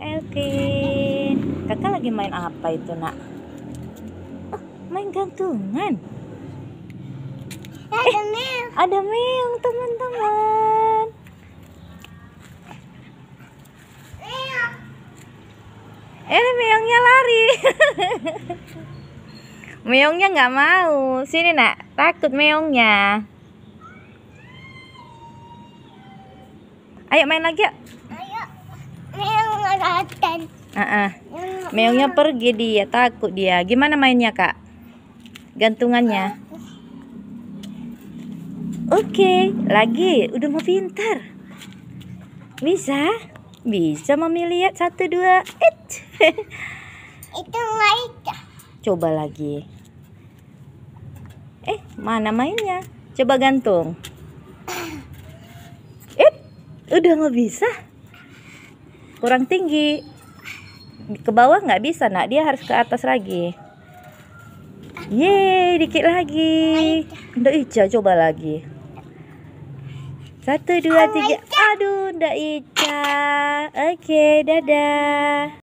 Elkin kakak lagi main apa itu nak oh, main gantungan ada eh, meong ada meong teman-teman eh meongnya lari meongnya nggak mau sini nak takut meongnya ayo main lagi yuk Uh -uh. Meongnya pergi dia, takut dia. Gimana mainnya, Kak? Gantungannya. Oke, okay. lagi. Udah mau pintar. Bisa? Bisa mami lihat satu dua. Itu naik. Coba lagi. Eh, mana mainnya? Coba gantung. Eh, udah nggak bisa. Kurang tinggi ke bawah nggak bisa nak dia harus ke atas lagi yeay dikit lagi ndak Ica coba lagi satu dua tiga aduh ndak Ica oke okay, dadah